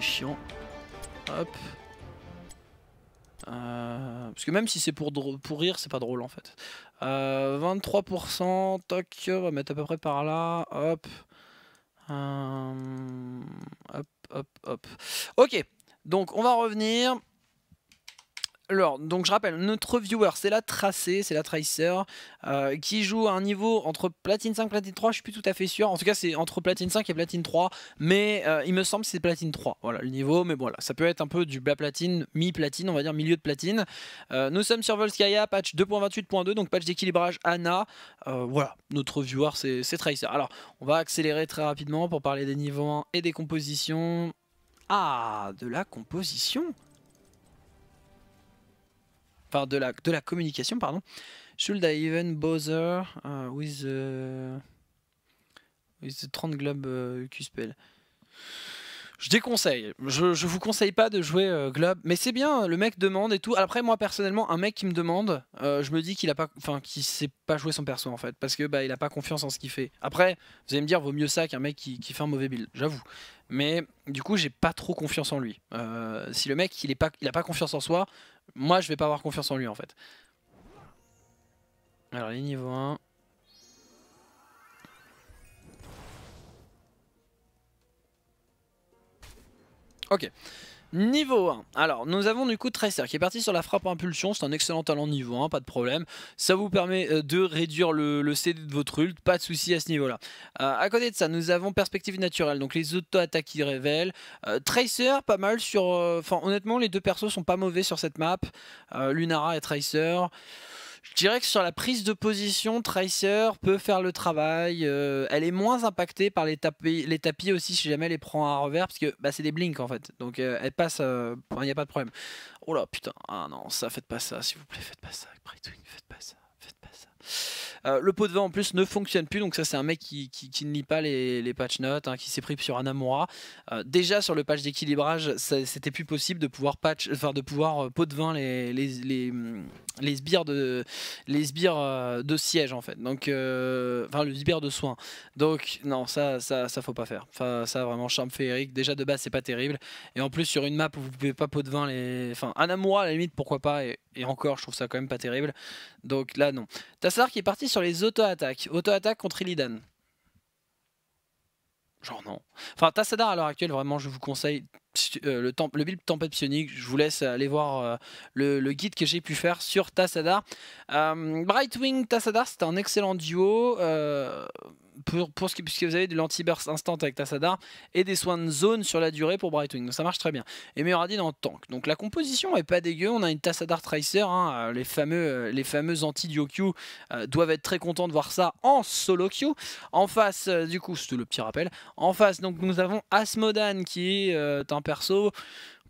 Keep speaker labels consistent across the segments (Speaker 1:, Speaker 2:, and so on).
Speaker 1: chiant. Hop. Euh, parce que même si c'est pour, pour rire, c'est pas drôle en fait. 23%, euh, toc, on va mettre à peu près par là. Hop. Euh, hop, hop, hop. Ok, donc on va revenir. Alors, donc je rappelle, notre viewer, c'est la tracée, c'est la tracer, euh, qui joue à un niveau entre platine 5 platine 3, je suis plus tout à fait sûr. En tout cas, c'est entre platine 5 et platine 3, mais euh, il me semble que c'est platine 3, voilà le niveau. Mais voilà, ça peut être un peu du bas platine, mi-platine, on va dire milieu de platine. Euh, nous sommes sur Volskaya, patch 2.28.2, donc patch d'équilibrage ANA. voilà, notre viewer, c'est tracer. Alors, on va accélérer très rapidement pour parler des niveaux 1 et des compositions. Ah, de la composition de la, communication, pardon. Should I even bother euh, with, the, with the 30 globes uh, QSPL je déconseille. Je, vous conseille pas de jouer euh, glob mais c'est bien. Le mec demande et tout. Après, moi personnellement, un mec qui me demande, euh, je me dis qu'il a pas, enfin, qu'il sait pas jouer son perso en fait, parce que bah, il a pas confiance en ce qu'il fait. Après, vous allez me dire, vaut mieux ça qu'un mec qui, fait un mauvais build. J'avoue. Mais du coup, j'ai pas trop confiance en lui. Euh, si le mec il est pas, il a pas confiance en soi, moi je vais pas avoir confiance en lui en fait. Alors les niveaux 1. Ok. Niveau 1. Alors, nous avons du coup Tracer qui est parti sur la frappe impulsion. C'est un excellent talent niveau 1, pas de problème. Ça vous permet euh, de réduire le, CD de votre ult, pas de souci à ce niveau-là. Euh, à côté de ça, nous avons Perspective Naturelle, donc les auto-attaques qui révèlent. Euh, Tracer, pas mal sur... Enfin, honnêtement, les deux persos sont pas mauvais sur cette map. Lunara et Tracer... Je dirais que sur la prise de position, Tracer peut faire le travail. Euh, elle est moins impactée par les tapis, aussi si jamais elle les prend à revers, parce que bah, c'est des blinks en fait. Donc euh, elle passe, euh, il n'y a pas de problème. Oh là putain, ah non, ça faites pas ça, s'il vous plaît, faites pas ça, Brightwing, faites pas ça, faites pas ça. Euh, le pot de vin en plus ne fonctionne plus, donc ça c'est un mec qui, qui, qui, ne lit pas les, les patch notes, hein, qui s'est pris sur un euh, déjà sur le patch d'équilibrage, c'était plus possible de pouvoir patch, enfin de pouvoir euh, pot de vin les, les, les, les sbires de les sbires de siège en fait. Donc enfin le sbire de soins. Donc non ça ça ça faut pas faire. Enfin ça vraiment charme féerique. Déjà de base c'est pas terrible et en plus sur une map où vous pouvez pas pot de vin les, enfin un à la limite pourquoi pas et encore, je trouve ça quand même pas terrible. Donc là, non. Tassadar qui est parti sur les auto-attaques. Auto-attaque contre Illidan. Genre non. Enfin, Tassadar à l'heure actuelle, vraiment, je vous conseille euh, le, le, build Tempête Psionique. Je vous laisse aller voir euh, le, guide que j'ai pu faire sur Tassadar. Euh, Brightwing, Tassadar, c'était un excellent duo pour, ce puisque vous avez de l'anti-burst instant avec Tassadar et des soins de zone sur la durée pour Brightwing. Donc ça marche très bien. Et dans en tank. Donc la composition est pas dégueu. On a une Tassadar Tracer. Hein. Euh, les fameux, euh, les fameux anti-Diokyu euh, doivent être très contents de voir ça en solo queue. En face, du coup, c'est le petit rappel. En face, donc nous avons Asmodan qui est un perso.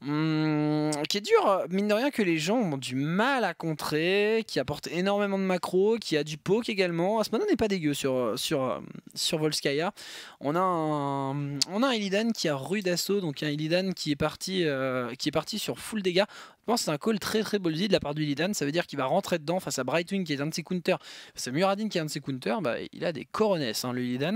Speaker 1: Mmh, qui est dur, mine de rien, que les gens ont du mal à contrer, qui apporte énormément de macro, qui a du poke également. à ce on n'est pas dégueu sur, sur, sur Volskaya. On a un, on a Illidan qui a rude d'assaut, donc un Illidan qui est parti, euh, qui est parti sur full dégâts que c'est un call très très ballsy de la part du Lidan. Ça veut dire qu'il va rentrer dedans face à Brightwing qui est un de ses counters, face Muradin qui est un de ses counters. Bah, il a des coronesses, hein, le Lidan.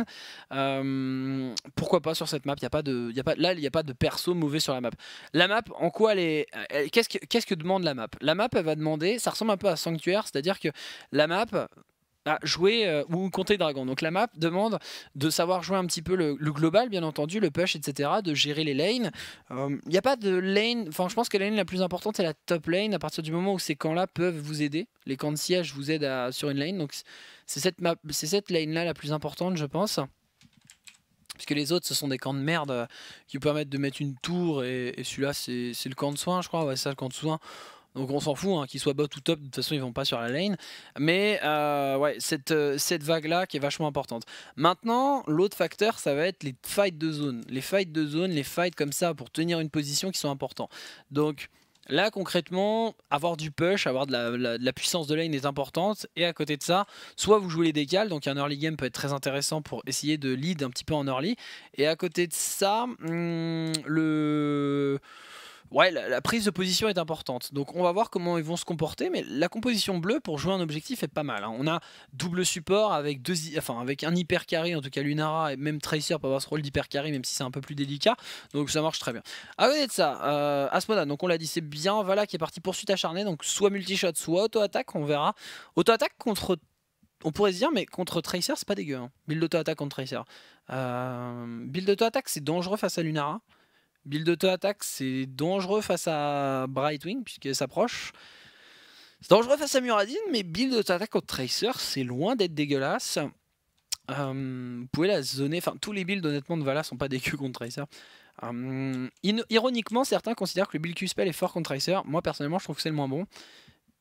Speaker 1: Euh, pourquoi pas sur cette map y a pas de, y a pas, Là, il n'y a pas de perso mauvais sur la map. La map, en quoi elle est. Qu'est-ce que, qu'est-ce que demande la map La map, elle va demander. Ça ressemble un peu à Sanctuaire, c'est-à-dire que la map jouer euh, ou compter dragon. Donc la map demande de savoir jouer un petit peu le, global, bien entendu, le push, etc., de gérer les lanes. Il euh, n'y a pas de lane, enfin je pense que la lane la plus importante c'est la top lane, à partir du moment où ces camps-là peuvent vous aider. Les camps de siège vous aident à, sur une lane, donc c'est cette, map, c'est cette lane-là la plus importante, je pense. Puisque les autres, ce sont des camps de merde euh, qui vous permettent de mettre une tour, et, et celui-là, c'est le camp de soins, je crois, ouais, c'est le camp de soins. Donc on s'en fout, hein, qu'ils soient bot ou top, de toute façon ils vont pas sur la lane. Mais euh, ouais, cette, euh, cette vague-là qui est vachement importante. Maintenant, l'autre facteur, ça va être les fights de zone. Les fights de zone, les fights comme ça pour tenir une position qui sont importants. Donc là concrètement, avoir du push, avoir de la, puissance de lane est importante. Et à côté de ça, soit vous jouez les décales, donc un early game peut être très intéressant pour essayer de lead un petit peu en early. Et à côté de ça, hmm, le ouais, la, prise de position est importante. Donc on va voir comment ils vont se comporter, mais la composition bleue pour jouer un objectif est pas mal. Hein. On a double support avec deux, enfin avec un hyper carry, en tout cas Lunara et même Tracer peut avoir ce rôle d'hyper carré, même si c'est un peu plus délicat. Donc ça marche très bien. À côté de ça, euh, Asmoda, donc on l'a dit, c'est bien. Voilà qui est parti poursuite acharnée, donc soit multi soit auto-attaque, on verra. Auto-attaque contre on pourrait se dire, mais contre Tracer, c'est pas dégueu. Hein. Build auto attaque contre Tracer. Euh, build auto attaque c'est dangereux face à Lunara. Build auto-attaque, c'est dangereux face à Brightwing, puisqu'elle s'approche. C'est dangereux face à Muradin, mais build auto-attaque contre Tracer, c'est loin d'être dégueulasse. Euh, vous pouvez la zoner, enfin tous les builds honnêtement de Vala sont pas des Q contre Tracer. Euh, ironiquement, certains considèrent que le build Q-Spell est fort contre Tracer. Moi personnellement, je trouve que c'est le moins bon.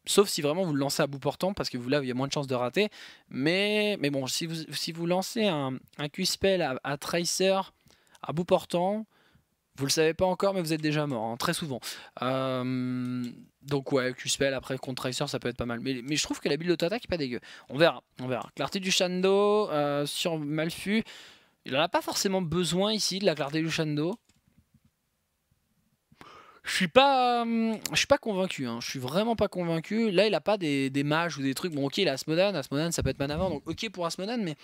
Speaker 1: Sauf si vraiment vous le lancez à bout portant, parce que vous là, il y a moins de chances de rater. Mais, mais bon, si vous, si vous lancez un, Q-Spell à, à, Tracer à bout portant, vous le savez pas encore, mais vous êtes déjà mort, hein, très souvent. Euh, donc ouais, Q-Spell, après contre Tracer, ça peut être pas mal. Mais, je trouve que la build d'auto-attaque est pas dégueu. On verra, on verra. Clarté du Shando euh, sur Malfu. Il en a pas forcément besoin ici, de la clarté du Shando. Je suis pas, euh, je suis pas convaincu. Hein. Je suis vraiment pas convaincu. Là, il a pas des, mages ou des trucs. Bon, ok, il a Asmodan. Asmodan, ça peut être avant. Donc, ok pour Asmodan, mais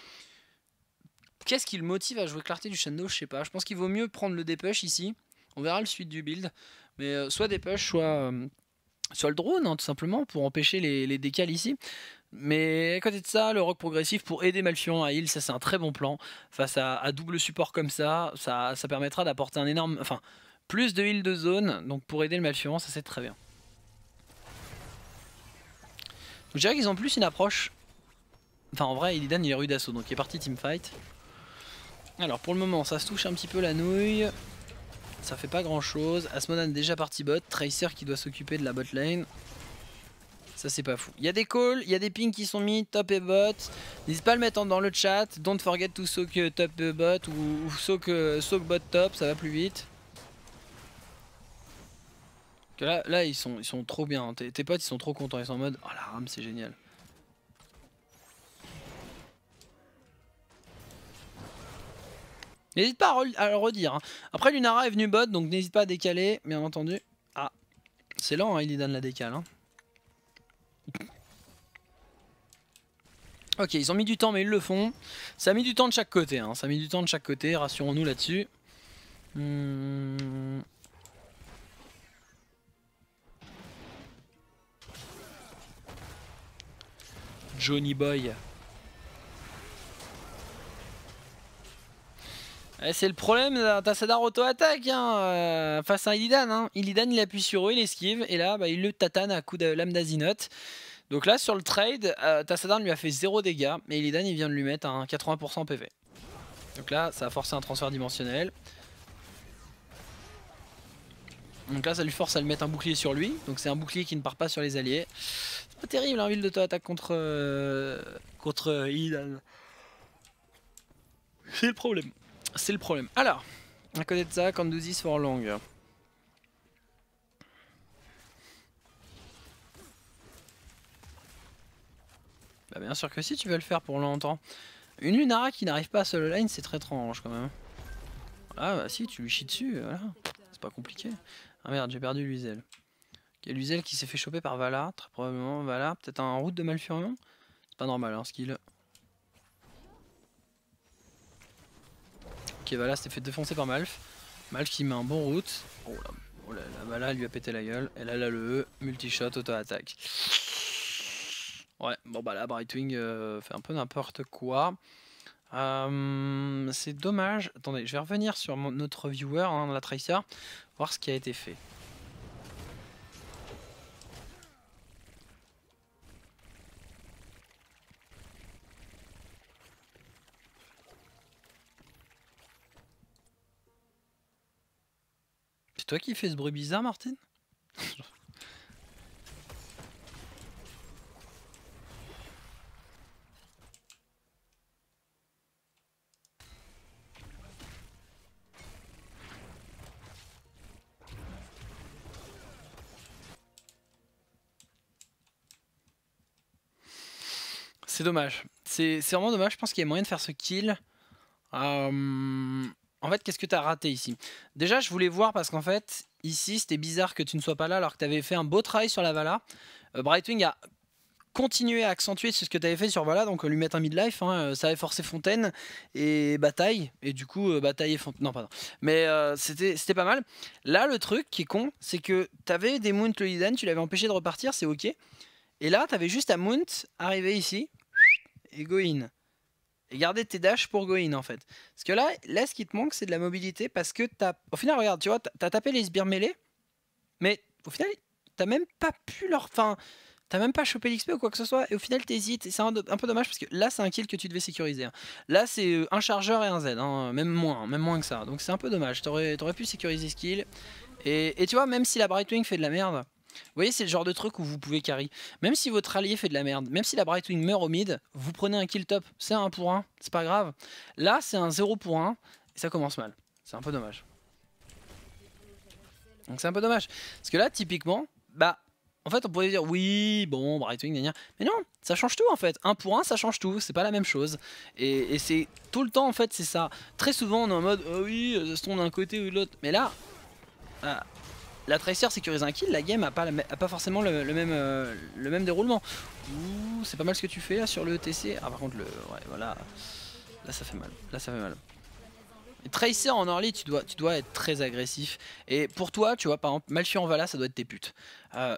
Speaker 1: Qu'est-ce qui le motive à jouer Clarté du Shadow Je sais pas. Je pense qu'il vaut mieux prendre le dépush ici. On verra le suite du build. Mais euh, soit dépush, soit, le drone, hein, tout simplement, pour empêcher les, décals ici. Mais à côté de ça, le rock progressif pour aider Malfiant à heal, ça c'est un très bon plan. Face à, double support comme ça, ça, permettra d'apporter un énorme... Enfin, plus de heal de zone, donc pour aider le Malfiant, ça c'est très bien. je dirais qu'ils ont plus une approche... Enfin en vrai, Illidan il est rude d'assaut, donc il est parti teamfight. Alors pour le moment ça se touche un petit peu la nouille. Ça fait pas grand chose. Asmodan déjà parti bot. Tracer qui doit s'occuper de la bot lane. Ça c'est pas fou. Il y a des calls, il y a des pings qui sont mis, top et bot. N'hésite pas à le mettre dans le chat. Don't forget to soak euh, top bot ou, euh, soak, bot top, ça va plus vite. là, là ils sont ils sont trop bien. Hein. tes potes ils sont trop contents, ils sont en mode oh la rame c'est génial. N'hésite pas à, le redire. Hein. Après, Lunara est venu bot, donc n'hésite pas à décaler, bien entendu. Ah, c'est lent, hein, il donne la décale. Hein. Ok, ils ont mis du temps, mais ils le font. Ça a mis du temps de chaque côté. Hein. Ça a mis du temps de chaque côté, rassurons-nous là-dessus. Hmm. Johnny Boy. Eh, c'est le problème d'un auto attaque hein, euh, face à Illidan. Hein. Illidan, il appuie sur eux, il esquive, et là, bah, il le tatane à coup de lame d'azinote. Donc là, sur le trade, euh, Tassadar lui a fait 0 dégâts, mais Illidan, il vient de lui mettre un 80% PV. Donc là, ça a forcé un transfert dimensionnel. Donc là, ça lui force à le mettre un bouclier sur lui. Donc c'est un bouclier qui ne part pas sur les alliés. C'est pas terrible, hein, de auto attaque contre, euh, contre Illidan. C'est le problème. C'est le problème. Alors, à côté de ça, Kanduzi for long. Bah bien sûr que si tu veux le faire pour longtemps. Une Lunara qui n'arrive pas à solo line, c'est très étrange quand même. Ah bah si, tu lui chies dessus, C'est pas compliqué. Ah merde, j'ai perdu Luzel. Il y a qui s'est fait choper par Vala, très probablement. Vala, peut-être un route de Malfurion. C'est pas normal, hein, ce qu'il bah là, c'était fait défoncer par Malf. Malf qui met un bon route. Oh là, oh là, là, elle lui a pété la gueule. Et là, là, le E, multi auto-attaque. Ouais, bon bah là, Brightwing euh, fait un peu n'importe quoi. Euh, c'est dommage. Attendez, je vais revenir sur notre viewer hein, la Tracer, voir ce qui a été fait. C'est toi qui fais ce bruit bizarre, Martin C'est dommage. C'est vraiment dommage. Je pense qu'il y a moyen de faire ce kill. Euh, en fait, qu'est-ce que tu as raté ici Déjà, je voulais voir parce qu'en fait, ici, c'était bizarre que tu ne sois pas là alors que tu avais fait un beau travail sur la Vala. Euh, Brightwing a continué à accentuer ce que tu avais fait sur Vala, donc euh, lui mettre un midlife, hein, euh, ça avait forcé Fontaine et Bataille, et du coup, Bataille et Fontaine. Non, pardon. Mais c'était pas mal. Là, le truc qui est con, c'est que tu avais des Mount leidan, tu l'avais empêché de repartir, c'est ok. Et là, tu avais juste à Mount arriver ici et go in et garder tes dashs pour go in en fait. Parce que là, là ce qui te manque, c'est de la mobilité parce que t'as. Au final, regarde, tu vois, t'as tapé les sbires mêlés, mais au final, t'as même pas pu leur. Enfin, t'as même pas chopé l'XP ou quoi que ce soit, et au final, t'hésites. Et c'est un, peu dommage parce que là, c'est un kill que tu devais sécuriser. Hein. Là, c'est euh, un chargeur et un Z, hein, même moins, hein, même moins que ça. Donc c'est un peu dommage. T'aurais aurais pu sécuriser ce kill. Et, et, tu vois, même si la Brightwing fait de la merde, vous voyez, c'est le genre de truc où vous pouvez carry. Même si votre allié fait de la merde, même si la Brightwing meurt au mid, vous prenez un kill top. C'est un pour 1, c'est pas grave. Là, c'est un 0 pour 1, et ça commence mal. C'est un peu dommage. Donc c'est un peu dommage. Parce que là, typiquement, bah, en fait, on pourrait dire oui, bon, Brightwing, gagner, Mais non, ça change tout en fait. Un pour un, ça change tout. C'est pas la même chose. Et, c'est tout le temps en fait, c'est ça. Très souvent, on est en mode oh oui, se tourne d'un côté ou de l'autre. Mais là, ah, la Tracer sécurise un kill, la game a pas, forcément euh, le, même, déroulement. Ouh, c'est pas mal ce que tu fais là sur le ETC... Ah par contre, le, ouais, voilà, là ça fait mal, là ça fait mal. Tracer en Orly tu dois, être très agressif. Et pour toi, tu vois, par exemple, en Vala, ça doit être tes putes.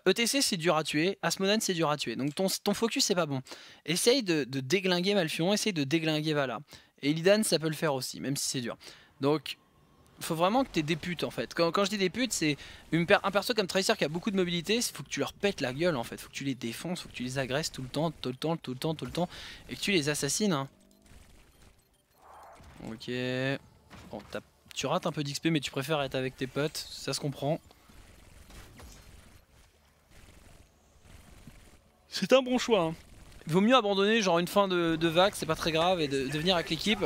Speaker 1: ETC, euh, e c'est dur à tuer. Asmodan, c'est dur à tuer. Donc ton, focus, c'est pas bon. Essaye de, déglinguer Malfion, essaye de déglinguer Vala. Et Illidan, ça peut le faire aussi, même si c'est dur. Donc faut vraiment que t'es des putes en fait. Quand, je dis des putes, c'est un perso comme Tracer qui a beaucoup de mobilité, faut que tu leur pètes la gueule en fait, faut que tu les défonces, faut que tu les agresses tout le temps, tout le temps, tout le temps, tout le temps, et que tu les assassines. Hein. Ok. Bon, tu rates un peu d'XP, mais tu préfères être avec tes potes, ça se comprend. C'est un bon choix. Hein. Vaut mieux abandonner genre une fin de, vague, c'est pas très grave, et de venir avec l'équipe.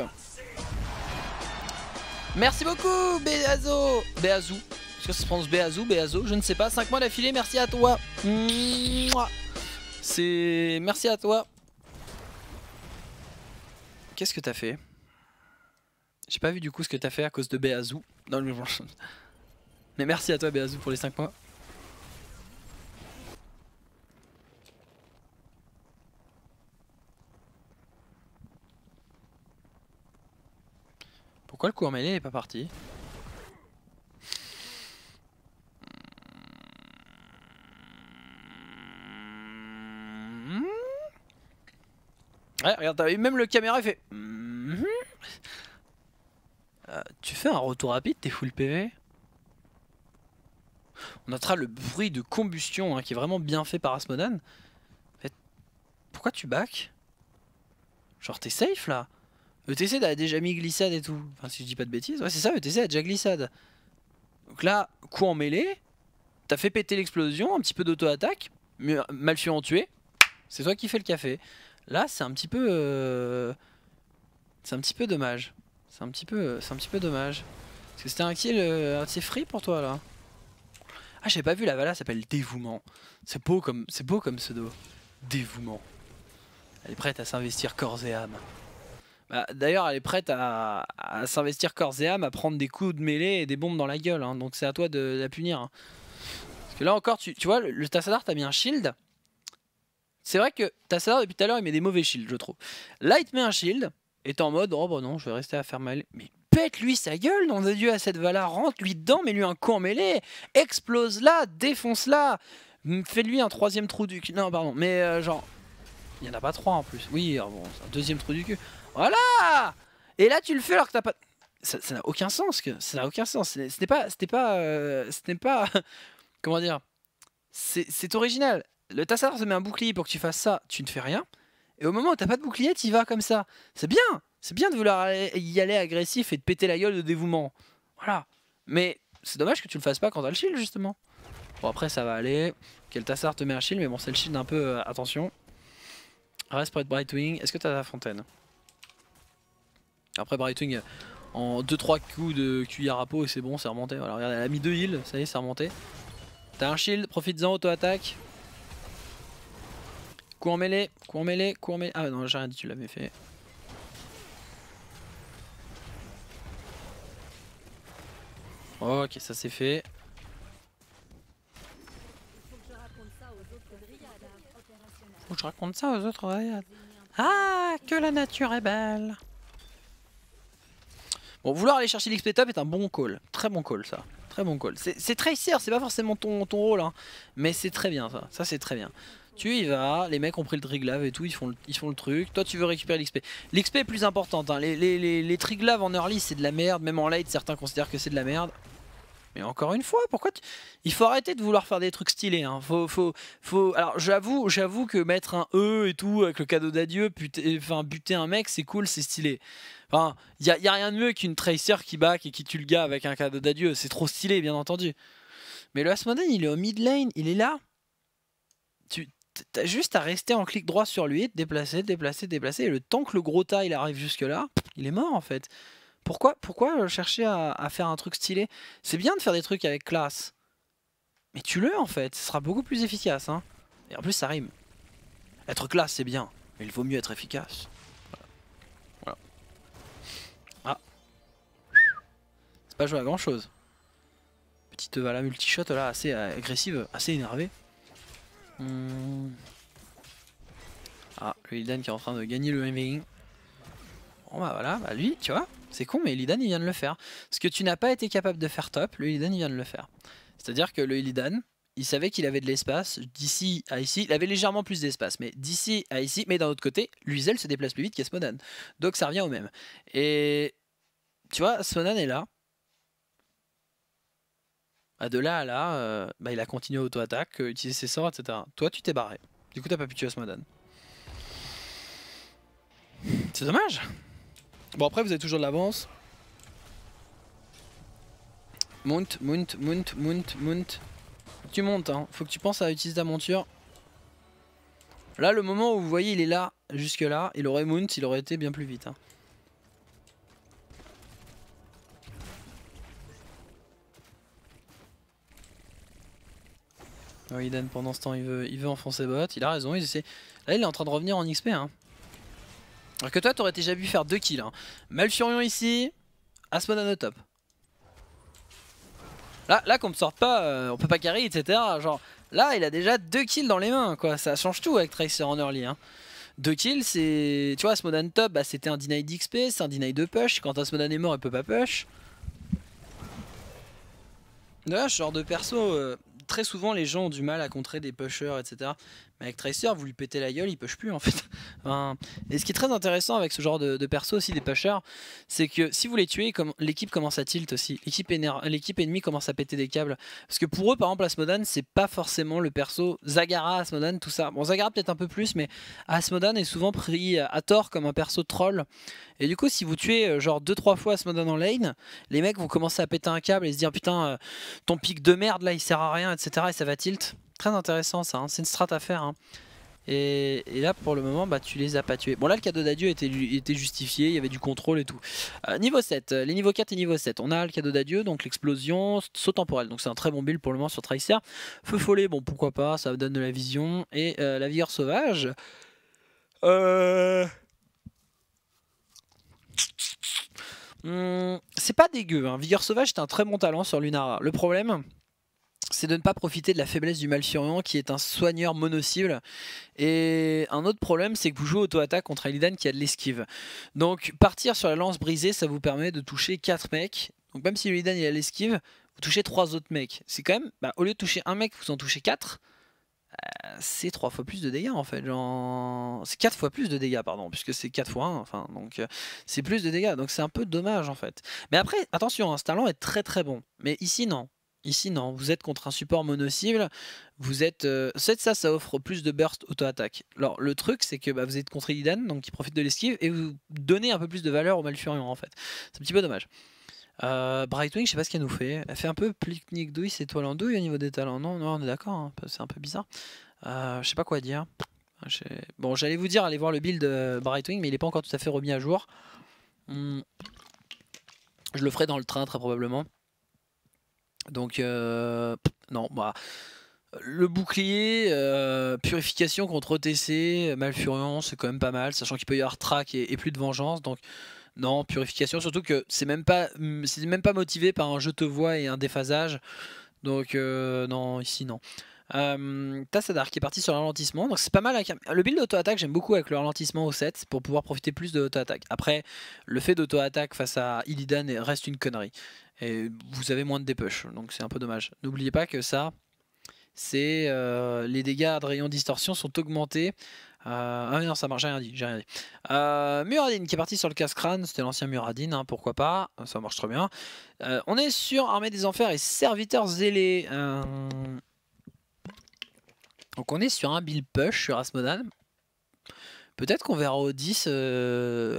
Speaker 1: Merci beaucoup, Beazo Béazou Est-ce que ça se prononce Béazou, Béazou Je ne sais pas. Cinq mois d'affilée, merci à toi C'est... Merci à toi Qu'est-ce que t'as fait J'ai pas vu du coup ce que t'as fait à cause de Béazou. Non, le... Mais merci à toi, Béazou, pour les 5 mois. Pourquoi le coup n'est pas parti Ouais, regarde, même le caméra fait. Euh, tu fais un retour rapide, t'es full PV On notera le bruit de combustion hein, qui est vraiment bien fait par Asmodan. Pourquoi tu back Genre, t'es safe là ETC a déjà mis glissade et tout. Enfin, si je dis pas de bêtises, ouais, c'est ça, ETC a déjà glissade. Donc là, coup en mêlée, t'as fait péter l'explosion, un petit peu d'auto-attaque, euh, Malfurant en tué, c'est toi qui fais le café. Là, c'est un petit peu. Euh, c'est un petit peu dommage. C'est un petit peu, euh, c'est un petit peu dommage. Parce que c'était un kill, de free pour toi là. Ah, j'avais pas vu la Vala s'appelle Dévouement. C'est beau comme, c'est beau comme pseudo. Dévouement. Elle est prête à s'investir corps et âme. Bah, d'ailleurs, elle est prête à, s'investir corps et âme, à prendre des coups de mêlée et des bombes dans la gueule. Hein. donc c'est à toi de, la punir. Hein. Parce que là encore, tu, vois, le, Tassadar t'a mis un shield. C'est vrai que Tassadar, depuis tout à l'heure, il met des mauvais shields, je trouve. Là, il te met un shield et t'es en mode, oh bah non, je vais rester à faire mêlée Mais pète-lui sa gueule, nom de Dieu, à cette vala, rentre-lui dedans, mets-lui un coup en mêlée, explose-la, défonce-la, fais-lui un troisième trou du cul. Non, pardon, mais euh, genre, il n'y en a pas trois en plus. Oui, ah bon, un deuxième trou du cul. Voilà Et là, tu le fais alors que t'as pas... Ça n'a aucun sens, que ça n'a aucun sens. Ce n'est pas, c'était pas, ce n'est pas, euh, comment dire, c'est original. Le tassard se met un bouclier pour que tu fasses ça, tu ne fais rien. Et au moment où t'as pas de bouclier, tu y vas comme ça. C'est bien, c'est bien de vouloir y aller agressif et de péter la gueule de dévouement. Voilà. Mais c'est dommage que tu le fasses pas quand t'as le shield justement. Bon après ça va aller. Quel tassard te met un shield mais bon c'est le shield un peu euh, attention. Reste pour être Brightwing. Est-ce que t'as la fontaine après Brightwing en 2-3 coups de cuillère à peau et c'est bon, c'est remonté. Voilà, regarde elle a mis 2 heals, ça y est, c'est remonté. T'as un shield, profites-en, auto-attaque. Coup en mêlée, coup en mêlée, coup en mêlée. Ah non, j'ai rien dit, tu l'avais fait. Ok, ça c'est fait. Faut que je raconte ça aux autres. Ah, que la nature est belle. Bon, vouloir aller chercher l'XP top est un bon call. Très bon call, ça. Très bon call. C'est Tracer, c'est pas forcément ton, ton rôle, hein. mais c'est très bien, ça. Ça, c'est très bien. Tu y vas, les mecs ont pris le Triglav et tout, ils font le, ils font le truc. Toi, tu veux récupérer l'XP. L'XP est plus importante. Hein. Les, les, en early, c'est de la merde. Même en late, certains considèrent que c'est de la merde. Mais encore une fois, pourquoi il faut arrêter de vouloir faire des trucs stylés. Hein. Faut, Alors j'avoue, j'avoue que mettre un E et tout avec le cadeau d'adieu, buter, enfin, buter un mec, c'est cool, c'est stylé. Enfin, il y a, rien de mieux qu'une tracer qui back et qui tue le gars avec un cadeau d'adieu. C'est trop stylé, bien entendu. Mais le Asmodan, il est au mid lane, il est là. Tu as juste à rester en clic droit sur lui, te déplacer, déplacer, déplacer. Et le temps que le gros tas il arrive jusque là, il est mort en fait. Pourquoi, pourquoi euh, chercher à, faire un truc stylé C'est bien de faire des trucs avec classe. Mais tu le en fait, ce sera beaucoup plus efficace. Hein. Et en plus ça rime. Être classe c'est bien, mais il vaut mieux être efficace. Voilà. Ah. C'est pas joué à grand chose. Petite euh, à multishot multi là, assez euh, agressive, assez énervée. Hum. Ah, le qui est en train de gagner le MVP. Bon bah voilà, bah lui, tu vois, c'est con, mais Illidan il vient de le faire. Ce que tu n'as pas été capable de faire top, le Illidan il vient de le faire. C'est-à-dire que le Illidan, il savait qu'il avait de l'espace d'ici à ici. Il avait légèrement plus d'espace, mais d'ici à ici. Mais d'un autre côté, Luisel se déplace plus vite qu'Asmodan. Donc ça revient au même. Et tu vois, Asmodan est là. À bah, de là à là, euh, bah, il a continué auto-attaque, euh, utiliser ses sorts, etc. Toi, tu t'es barré. Du coup, t'as pas pu tuer Asmodan. C'est dommage. Bon, après, vous avez toujours de l'avance. Mount, mount, mount, mount, mount. Tu montes, hein. Faut que tu penses à utiliser ta monture. Là, le moment où vous voyez, il est là, jusque là. Il aurait mount, il aurait été bien plus vite. Hein. pendant ce temps, il veut, il veut enfoncer bot. Il a raison, il essaie. Là, il est en train de revenir en XP. Hein. Alors que toi, t'aurais déjà vu faire deux kills. Hein. Malfurion ici, Asmodan au top. Là, là qu'on ne sorte pas, euh, on peut pas carry, etc. Genre, là, il a déjà deux kills dans les mains, quoi. Ça change tout avec Tracer en early. Hein. 2 kills, c'est. Tu vois, Asmodan top, bah, c'était un deny d'XP, c'est un deny de push. Quand Asmodan est mort, il peut pas push. Là, genre de perso, euh, très souvent, les gens ont du mal à contrer des pushers, etc. Mais avec Tracer, vous lui pétez la gueule, il poche plus en fait. et ce qui est très intéressant avec ce genre de, perso aussi des pêcheurs, c'est que si vous les tuez, l'équipe commence à tilt aussi. L'équipe ennemie commence à péter des câbles. Parce que pour eux, par exemple, Asmodan, c'est pas forcément le perso Zagara, Asmodan, tout ça. Bon, Zagara peut-être un peu plus, mais Asmodan est souvent pris à tort comme un perso troll. Et du coup, si vous tuez euh, genre 2-3 fois Asmodan en lane, les mecs vont commencer à péter un câble et se dire putain, euh, ton pic de merde là, il sert à rien, etc. Et ça va tilt très intéressant ça, hein. c'est une strat à faire. Hein. Et, là pour le moment bah, tu les as pas tués. Bon là le cadeau d'adieu était, justifié, il y avait du contrôle et tout. Euh, niveau 7, euh, les niveaux 4 et niveau 7, on a le cadeau d'adieu, donc l'explosion, saut temporel, donc c'est un très bon build pour le moment sur Tracer. Feu follet, bon pourquoi pas, ça donne de la vision, et euh, la vigueur sauvage. Hmm, c'est pas dégueu, hein. vigueur sauvage c'est un très bon talent sur Lunara. Le problème c'est de ne pas profiter de la faiblesse du Malfurion qui est un soigneur mono-cible. Et un autre problème, c'est que vous jouez auto-attaque contre Illidan qui a de l'esquive. Donc partir sur la lance brisée, ça vous permet de toucher 4 mecs. Donc même si l'Illidan il a l'esquive, vous touchez 3 autres mecs. C'est quand même, bah, au lieu de toucher un mec, vous en touchez 4. Euh, c'est 3 fois plus de dégâts en fait. C'est 4 fois plus de dégâts, pardon, puisque c'est 4 fois 1. Enfin, donc euh, c'est plus de dégâts. Donc c'est un peu dommage en fait. Mais après, attention, ce hein, talent est très très bon. Mais ici, non. Ici, non, vous êtes contre un support mono-cible, vous êtes... Euh, cette ça, ça offre plus de burst auto-attaque. Alors, le truc, c'est que bah, vous êtes contre Illidan, donc qui profite de l'esquive, et vous donnez un peu plus de valeur au Malfurion, en fait. C'est un petit peu dommage. Euh, Brightwing, je sais pas ce qu'elle nous fait. Elle fait un peu plique-nique douille, c'est toile en douille au niveau des talents. Non, non, on est d'accord, hein, c'est un peu bizarre. Euh, je sais pas quoi dire. Bon, j'allais vous dire, allez voir le build Brightwing, mais il est pas encore tout à fait remis à jour. Hmm. Je le ferai dans le train, très probablement. Donc, euh, non, bah. Le bouclier, euh, purification contre OTC, Malfurion, c'est quand même pas mal, sachant qu'il peut y avoir track et, plus de vengeance. Donc, non, purification, surtout que c'est même pas c'est même pas motivé par un je te vois et un déphasage. Donc, euh, non, ici, non. Tassadar qui est parti sur ralentissement, donc c'est pas mal. Le build d'auto-attaque, j'aime beaucoup avec le ralentissement au 7 pour pouvoir profiter plus de l'auto-attaque. Après, le fait d'auto-attaque face à Illidan reste une connerie et vous avez moins de dépush, donc c'est un peu dommage. N'oubliez pas que ça, c'est euh, les dégâts de rayon distorsion sont augmentés. Euh, ah non, ça marche, j'ai rien dit. Euh, Muradin qui est parti sur le casse-crâne, c'était l'ancien Muradin, hein, pourquoi pas, ça marche très bien. on est sur Armée des Enfers et Serviteurs Zélés. Donc on est sur un build push sur Asmodan. Peut-être qu'on verra au 10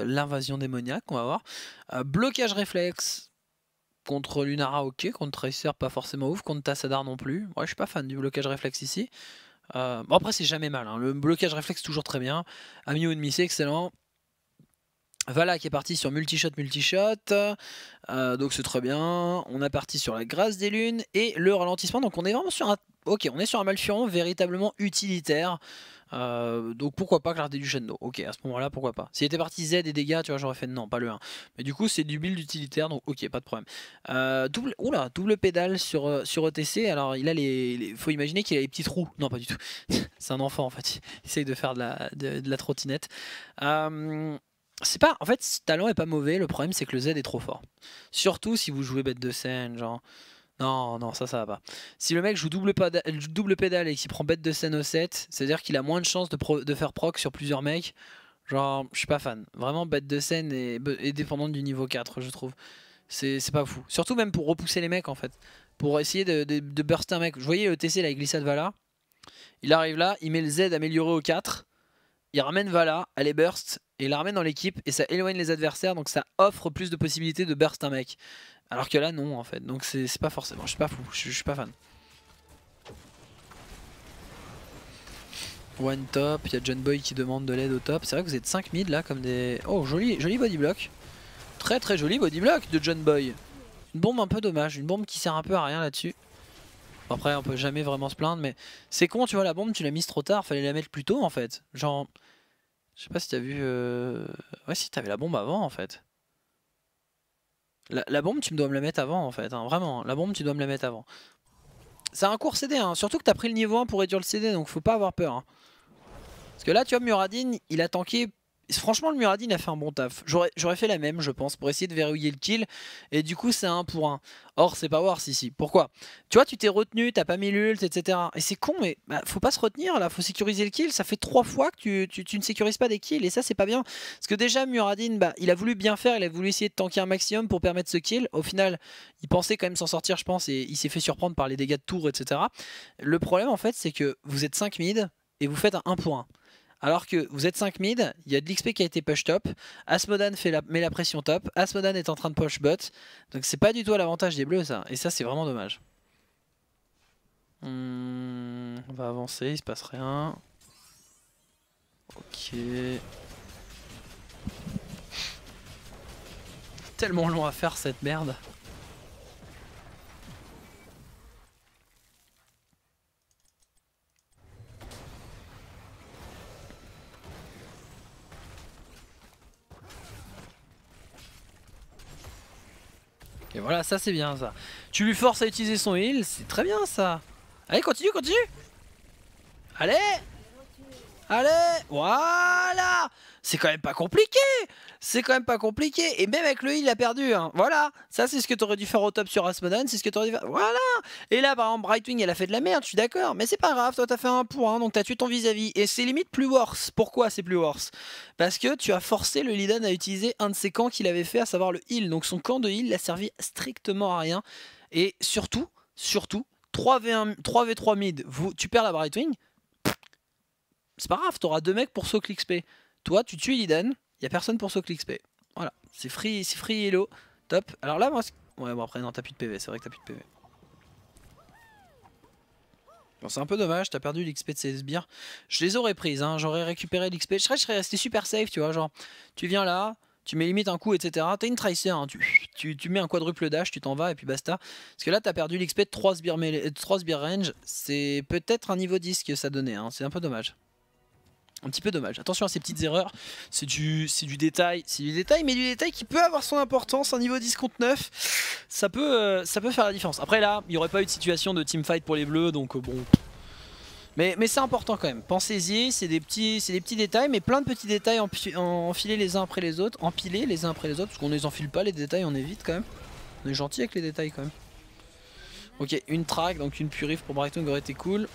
Speaker 1: l'invasion démoniaque, on va voir. blocage réflexe, Contre Lunara, ok. Contre Tracer, pas forcément ouf. Contre Tassadar non plus. Moi, ouais, je suis pas fan du blocage réflexe ici. Euh, bon, après, c'est jamais mal. Hein. Le blocage réflexe, toujours très bien. Ami ou ennemi, c'est excellent. Valak qui est parti sur multi-shot, multi-shot. Euh, donc, c'est très bien. On a parti sur la grâce des lunes et le ralentissement. Donc, on est vraiment sur un. Ok, on est sur un Malfurion véritablement utilitaire. Euh, donc pourquoi pas Clarté du Chêne d'eau Ok, à ce moment-là, pourquoi pas. S'il était parti Z et dégâts, tu vois, j'aurais fait non, pas le 1. Mais du coup, c'est du build utilitaire, donc ok, pas de problème. Euh, double, oula, double pédale sur, euh, sur ETC. Alors, il a les, faut imaginer qu'il a les petits trous. Non, pas du tout. c'est un enfant, en fait. Il essaye de faire de la, de, la trottinette. c'est pas, en fait, ce talent est pas mauvais. Le problème, c'est que le Z est trop fort. Surtout si vous jouez bête de scène, genre. Non, non, ça, ça va pas. Si le mec joue double, pédale, et qu'il prend bête de scène au 7, c'est-à-dire qu'il a moins de chances de, faire proc sur plusieurs mecs. Genre, je suis pas fan. Vraiment, bête de scène et, dépendante du niveau 4, je trouve. C'est pas fou. Surtout même pour repousser les mecs, en fait. Pour essayer de, burst un mec. Je voyais le TC, la glissade Vala. Il arrive là, il met le Z amélioré au 4. Il ramène Vala, elle est burst, et il la ramène dans l'équipe, et ça éloigne les adversaires, donc ça offre plus de possibilités de burst un mec. Alors que là, non, en fait. Donc c'est pas forcément. Je suis pas fou, je, suis pas fan. One top, il y a John Boy qui demande de l'aide au top. C'est vrai que vous êtes 5000 là, comme des. Oh, joli, joli body block. Très très joli body block de John Boy. Une bombe un peu dommage, une bombe qui sert un peu à rien là-dessus. Après, on peut jamais vraiment se plaindre, mais c'est con, tu vois, la bombe, tu l'as mise trop tard, fallait la mettre plus tôt en fait. Genre, je sais pas si t'as vu. Euh, ouais, si t'avais la bombe avant en fait. La, bombe, tu me dois me la mettre avant en fait, hein, vraiment. La bombe, tu dois me la mettre avant. C'est un court CD, hein, surtout que t'as pris le niveau 1 pour réduire le CD, donc faut pas avoir peur. Hein. Parce que là, tu vois, Muradin, il a tanké franchement, le Muradin a fait un bon taf. J'aurais fait la même, je pense, pour essayer de verrouiller le kill. Et du coup, c'est un pour un. Or, c'est pas worse ici, Pourquoi Tu vois, tu t'es retenu, t'as pas mis l'ult, etc. Et c'est con, mais bah, faut pas se retenir là, faut sécuriser le kill. Ça fait trois fois que tu, ne sécurises pas des kills, et ça, c'est pas bien. Parce que déjà, Muradin, bah, il a voulu bien faire, il a voulu essayer de tanker un maximum pour permettre ce kill. Au final, il pensait quand même s'en sortir, je pense, et il s'est fait surprendre par les dégâts de tour, etc. Le problème, en fait, c'est que vous êtes 5 mid et vous faites un 1 pour 1. Alors que vous êtes 5 mid, il y a de l'XP qui a été push top, Asmodan fait met la pression top, Asmodan est en train de push bot, donc c'est pas du tout à l'avantage des bleus ça, et ça c'est vraiment dommage. Hmm, on va avancer, il se passe rien. Ok. Tellement long à faire cette merde. Et voilà, ça c'est bien ça. Tu lui forces à utiliser son heal, c'est très bien ça. Allez, continue, continue. Allez Allez Waouh c'est quand même pas compliqué. C'est quand même pas compliqué. Et même avec le heal il a perdu. Hein. Voilà. Ça, c'est ce que t'aurais dû faire au top sur Asmodan. C'est ce que t'aurais dû faire. Voilà. Et là, par exemple, Brightwing, elle a fait de la merde. Je suis d'accord. Mais c'est pas grave. Toi, t'as fait un point. Donc, t'as tué ton vis-à-vis. Et c'est limite plus worse. Pourquoi c'est plus worse Parce que tu as forcé le Lidan à utiliser un de ses camps qu'il avait fait, à savoir le heal. Donc, son camp de heal l'a servi strictement à rien. Et surtout, surtout, 3 v 3 v mid, tu perds la Brightwing c'est pas grave, t'auras deux mecs pour so XP. Toi, tu tues Liden, il y a personne pour sauver l'XP, Voilà, c'est free, c'est free hello, top. Alors là, moi, ouais, bon après, non, t'as plus de PV, c'est vrai que t'as plus de PV. Bon, c'est un peu dommage, t'as perdu l'XP de ces sbires. Je les aurais prises, hein. j'aurais récupéré l'XP. Je serais, resté super safe, tu vois, genre, tu viens là, tu mets limite un coup, etc. T'es une tracer, hein. tu, mets un quadruple dash, tu t'en vas et puis basta. Parce que là, t'as perdu l'XP de 3 sbires, euh, range. C'est peut-être un niveau 10 que ça donnait, hein. c'est un peu dommage un petit peu dommage. Attention à ces petites erreurs, c'est du, du détail, c'est du détail, mais du détail qui peut avoir son importance, un niveau 10 contre 9, ça peut, euh, ça peut faire la différence. Après là, il n'y aurait pas eu de situation de teamfight pour les bleus, donc euh, bon... Mais, mais c'est important quand même, pensez-y, c'est des, petits, petits détails, mais plein de petits détails enfilés les uns après les autres, empilés les uns après les autres, parce qu'on ne les enfile pas les détails, on évite quand même. On est gentil avec les détails quand même. Ok, une track, donc une purif pour Brighton aurait été cool.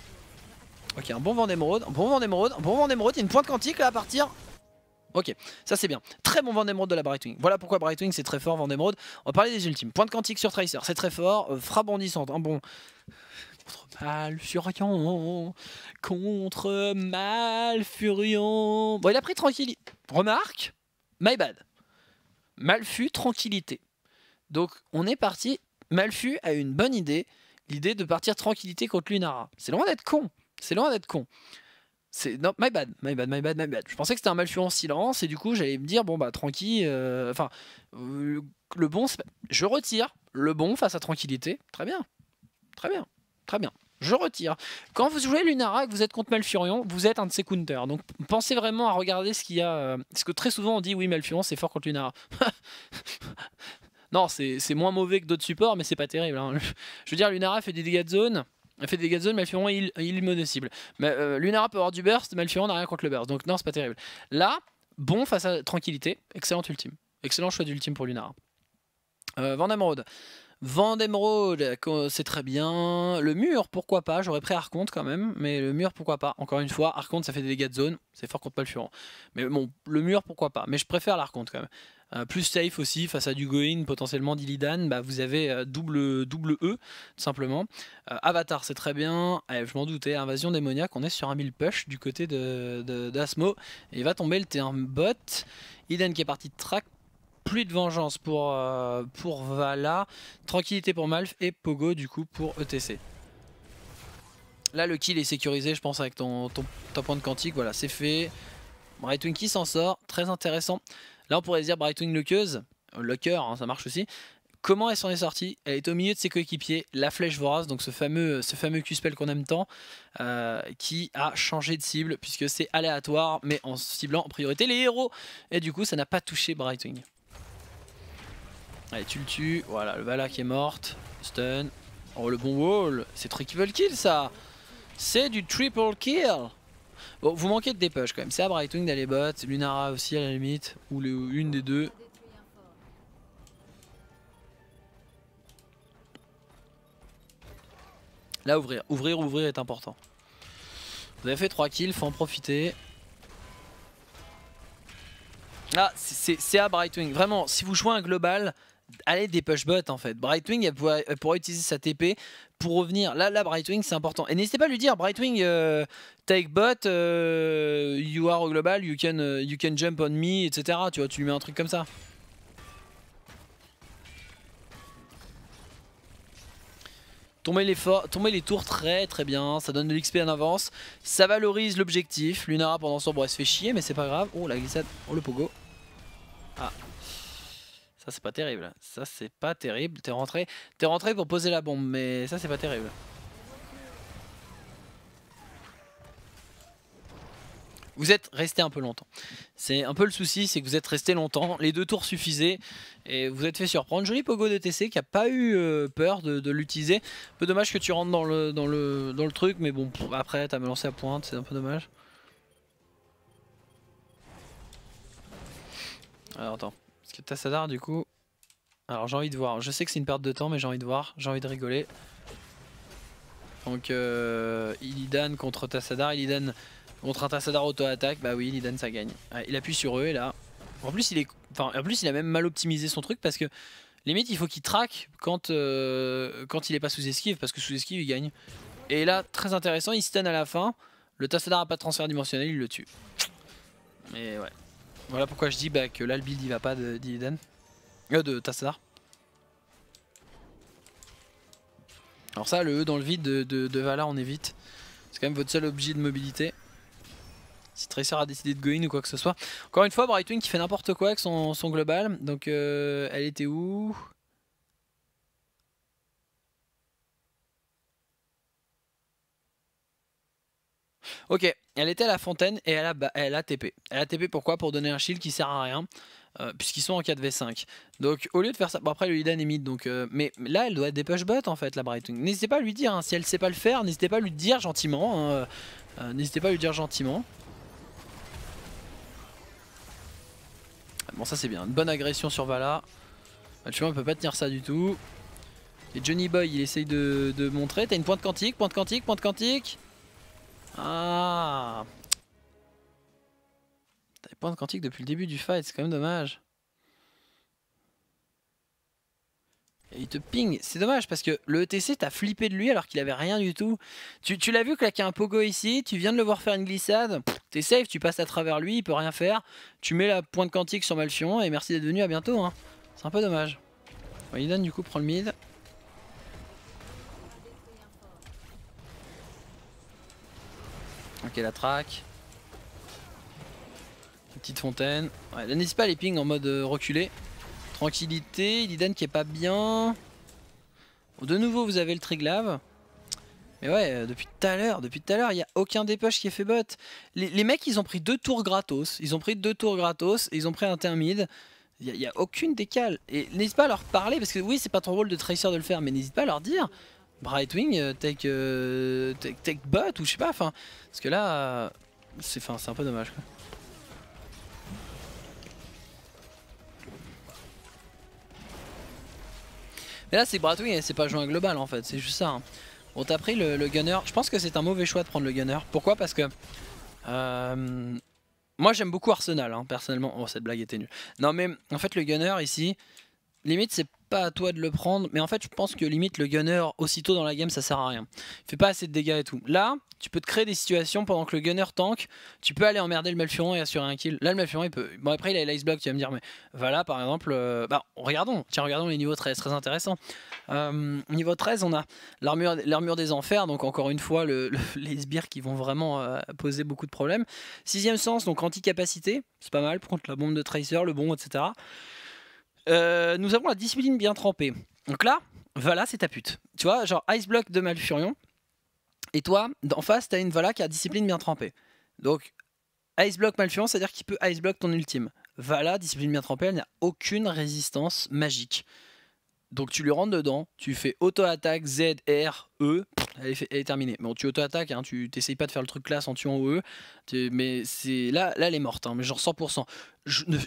Speaker 1: Ok, un bon vent d'émeraude, un bon vent d'émeraude, un bon vent d'émeraude. Il y a une pointe quantique là à partir. Ok, ça c'est bien. Très bon vent d'émeraude de la Brightwing. Voilà pourquoi Brightwing c'est très fort, vent d'émeraude. On va parler des ultimes. Pointe quantique sur Tracer, c'est très fort. Euh, frabondissante. un bon. Contre Malfurion, contre Malfurion. Bon, il a pris tranquillité. Remarque, my bad. Malfu, tranquillité. Donc on est parti. Malfu a une bonne idée, l'idée de partir tranquillité contre Lunara. C'est loin d'être con. C'est loin d'être con. C'est non, my bad, my bad, my bad, my bad. Je pensais que c'était un Malfurion silencieux. silence et du coup j'allais me dire bon bah tranquille. Euh, enfin euh, le bon, je retire le bon face à tranquillité. Très bien, très bien, très bien. Je retire. Quand vous jouez Lunara et que vous êtes contre Malfurion, vous êtes un de ses counters. Donc pensez vraiment à regarder ce qu'il y a. parce euh, que très souvent on dit oui, Malfurion c'est fort contre Lunara. non, c'est moins mauvais que d'autres supports, mais c'est pas terrible. Hein. Je veux dire, Lunara fait des dégâts de zone fait des dégâts de zone, Malfuron il, est monocible. Mais, euh, Lunara peut avoir du burst, Malfuron n'a rien contre le burst. Donc non, c'est pas terrible. Là, bon face à Tranquillité, excellent ultime. Excellent choix d'ultime pour Lunara. Euh, Vandemrode, c'est très bien. Le mur, pourquoi pas. J'aurais pris Arconte quand même, mais le mur, pourquoi pas. Encore une fois, Arconte, ça fait des dégâts de zone. C'est fort contre Malfuron Mais bon, le mur, pourquoi pas. Mais je préfère l'Arconte quand même. Euh, plus safe aussi face à du potentiellement Dilidan, bah, vous avez euh, double, double E, tout simplement. Euh, Avatar, c'est très bien. Eh, je m'en doutais, hein. Invasion démoniaque, on est sur un 1000 push du côté d'Asmo. De, et il va tomber le terme bot. Iden qui est parti de track plus de vengeance pour, Vala, tranquillité pour Malf et Pogo du coup pour ETC. Là le kill est sécurisé je pense avec ton, ton, point de quantique, voilà c'est fait. Bright Twinkie s'en sort, très intéressant. Là, on pourrait dire Brightwing euh, Locker, hein, ça marche aussi. Comment elle s'en est sortie Elle est au milieu de ses coéquipiers, la flèche vorace, donc ce fameux, ce fameux Q-spell qu'on aime tant, euh, qui a changé de cible, puisque c'est aléatoire, mais en ciblant en priorité les héros. Et du coup, ça n'a pas touché Brightwing. Allez, tu le tues. Voilà, le Vala qui est morte. Stun. Oh, le bon wall. C'est triple kill, ça. C'est du triple kill. Bon, vous manquez de dépêche quand même. C'est à Brightwing d'aller bot, Lunara aussi à la limite, ou le, une des deux. Là, ouvrir. Ouvrir, ouvrir est important. Vous avez fait 3 kills, faut en profiter. Là, ah, c'est à Brightwing. Vraiment, si vous jouez un global, aller des bot en fait. Brightwing, elle pourra, utiliser sa TP pour revenir. Là, là Brightwing, c'est important. Et n'hésitez pas à lui dire, Brightwing, euh, take bot, euh, you are global, you can, euh, you can jump on me, etc. Tu vois, tu lui mets un truc comme ça. Tomber les, tomber les tours très très bien, ça donne de l'XP en avance, ça valorise l'objectif. Lunara pendant son temps, se fait chier, mais c'est pas grave. Oh la glissade, oh le pogo. Ah, ça, c'est pas terrible. Ça, c'est pas terrible. T'es rentré, rentré pour poser la bombe, mais ça, c'est pas terrible. Vous êtes resté un peu longtemps. C'est un peu le souci, c'est que vous êtes resté longtemps. Les deux tours suffisaient et vous êtes fait surprendre. Joli Pogo tc qui a pas eu euh, peur de, l'utiliser. Un peu dommage que tu rentres dans le, dans dans le truc, mais bon, après, t'as me lancé à pointe, c'est un peu dommage. Alors, attends. Tassadar du coup. Alors j'ai envie de voir. Je sais que c'est une perte de temps mais j'ai envie de voir. J'ai envie de rigoler. Donc euh, Illidan contre Tassadar. Illidan contre un Tassadar auto-attaque. Bah oui Illidan ça gagne. il appuie sur eux et là. En plus il est... en plus il a même mal optimisé son truc parce que limite il faut qu'il traque quand, euh, quand il est pas sous esquive parce que sous esquive il gagne. Et là très intéressant il à la fin. Le Tassadar a pas de transfert dimensionnel il le tue. Mais ouais. Voilà pourquoi je dis bah, que là le build il va pas de Euh, de Tassadar. Alors ça, le E dans le vide de, de, on évite. C'est quand même votre seul objet de mobilité. Si Tracer a décidé de go in ou quoi que ce soit. Encore une fois, Brightwing qui fait n'importe quoi avec son, son global. Donc euh, elle était où Ok, elle était à la fontaine et elle a, elle TP. Elle a TP pourquoi Pour donner un shield qui sert à rien, euh, puisqu'ils sont en 4v5. Donc au lieu de faire ça, bon après le Lidan est mid, donc, euh, mais là elle doit être des push bot en fait la Brightwing. N'hésitez pas à lui dire, hein, si elle sait pas le faire, n'hésitez pas à lui dire gentiment. Hein, euh, n'hésitez pas à lui dire gentiment. Ah, bon ça c'est bien, une bonne agression sur Vala. on peut pas tenir ça du tout. Et Johnny Boy il essaye de, de montrer, t'as une pointe quantique, pointe quantique, pointe quantique. Ah T'as des points de quantique depuis le début du fight, c'est quand même dommage. Et il te ping, c'est dommage parce que le ETC t'as flippé de lui alors qu'il avait rien du tout. Tu, l'as vu claquer un pogo ici, tu viens de le voir faire une glissade, t'es safe, tu passes à travers lui, il peut rien faire. Tu mets la pointe quantique sur Malfion et merci d'être venu, à bientôt. Hein. C'est un peu dommage. il donne du coup, prend le mid. Ok, la traque. Petite fontaine. Ouais, n'hésite pas à les ping en mode euh, reculé. Tranquillité, Liden qui est pas bien. De nouveau, vous avez le Triglave. Mais ouais, euh, depuis tout à l'heure, depuis tout à l'heure, il n'y a aucun dépêche qui est fait bot. Les, mecs, ils ont pris deux tours gratos. Ils ont pris deux tours gratos et ils ont pris un termide. Il n'y a, a, aucune décale. Et n'hésite pas à leur parler, parce que oui, c'est pas ton rôle de tracer de le faire, mais n'hésite pas à leur dire Brightwing, euh, euh, take, take, bot ou je sais pas, enfin, parce que là, c'est un peu dommage Mais là c'est Brightwing et c'est pas joint global en fait, c'est juste ça. on hein. Bon t'as pris le, gunner, je pense que c'est un mauvais choix de prendre le gunner. Pourquoi Parce que... Euh, moi j'aime beaucoup Arsenal hein, personnellement. Oh cette blague était nulle. Non mais en fait le gunner ici, limite, c'est pas à toi de le prendre, mais en fait, je pense que limite, le gunner, aussitôt dans la game, ça sert à rien. Il fait pas assez de dégâts et tout. Là, tu peux te créer des situations pendant que le gunner tank, tu peux aller emmerder le Malfurion et assurer un kill. Là, le Malfurion, il peut. Bon, après, il a l'ice block, tu vas me dire, mais voilà, par exemple, euh, bah, regardons, tiens, regardons les niveaux 13, très intéressant. Euh, niveau 13, on a l'armure des enfers, donc encore une fois, les sbires qui vont vraiment euh, poser beaucoup de problèmes. Sixième sens, donc anti-capacité, c'est pas mal, contre la bombe de Tracer, le bon, etc. Euh, nous avons la discipline bien trempée. Donc là, Vala, c'est ta pute. Tu vois, genre Ice Block de Malfurion. Et toi, d'en face, t'as une Vala qui a discipline bien trempée. Donc, Ice Block Malfurion, c'est-à-dire qu'il peut Ice Block ton ultime. Vala, discipline bien trempée, elle n'a aucune résistance magique. Donc tu lui rentres dedans, tu fais auto-attaque Z, R, E, elle est, terminée. Bon, tu auto-attaques, hein, tu t'essayes pas de faire le truc classe en tuant E, mais c'est là, là elle est morte, hein, mais genre 100%.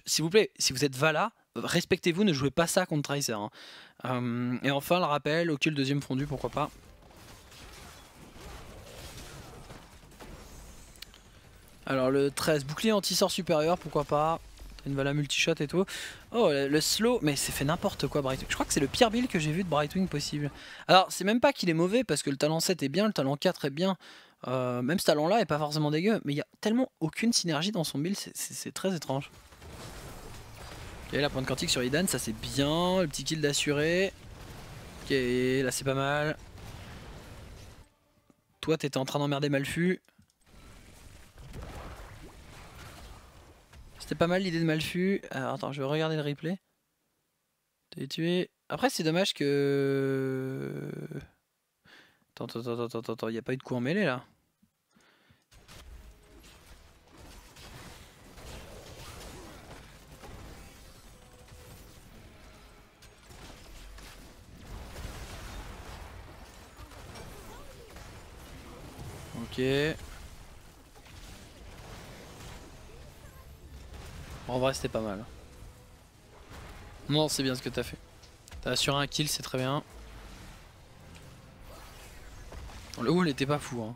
Speaker 1: s'il vous plaît, si vous êtes Vala, respectez-vous, ne jouez pas ça contre Tracer. Hein. Euh, et enfin, le rappel, ok, le deuxième fondu, pourquoi pas. Alors le 13, bouclier anti-sort supérieur, pourquoi pas. Une vala multi et tout. Oh, le, slow, mais c'est fait n'importe quoi Brightwing. Je crois que c'est le pire build que j'ai vu de Brightwing possible. Alors, c'est même pas qu'il est mauvais, parce que le talent 7 est bien, le talent 4 est bien. Euh, même ce talent-là est pas forcément dégueu, mais il y a tellement aucune synergie dans son build, c'est très étrange. Ok, la pointe quantique sur Idan, ça c'est bien. Le petit kill d'assuré. Ok, là c'est pas mal. Toi, t'étais en train d'emmerder Malfu. C'était pas mal l'idée de Malfu. Alors, attends, je vais regarder le replay. T'es tué. Après, c'est dommage que... Attends, attends, attends, attends, attends, il n'y a pas eu de coup en mêlée là. En vrai c'était pas mal. Non c'est bien ce que t'as fait. T'as assuré un kill c'est très bien. Oh, le haut, il était pas fou hein.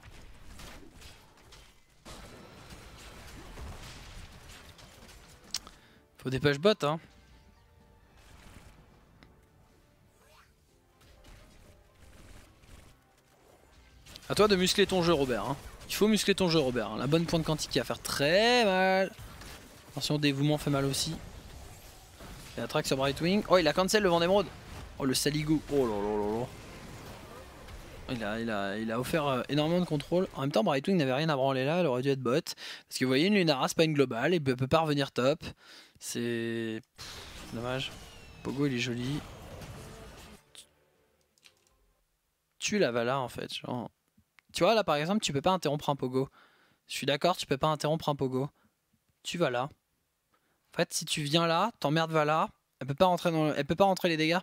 Speaker 1: Faut des push hein. A toi de muscler ton jeu, Robert. Hein. Il faut muscler ton jeu, Robert. Hein. La bonne pointe quantique qui va faire très mal. Attention, dévouement fait mal aussi. Il attraque sur Brightwing. Oh, il a cancel le vent d'émeraude. Oh, le saligou, Oh là là là il a, offert euh, énormément de contrôle. En même temps, Brightwing n'avait rien à branler là, elle aurait dû être bot. Parce que vous voyez, une Lunara, c'est pas une globale, elle peut, peut pas revenir top. C'est. Dommage. Pogo, il est joli. Tue la Vala en fait. Genre. Tu vois, là par exemple, tu peux pas interrompre un pogo. Je suis d'accord, tu peux pas interrompre un pogo. Tu vas là. En fait, si tu viens là, ton merde va là, elle peut pas rentrer dans elle peut pas rentrer les dégâts.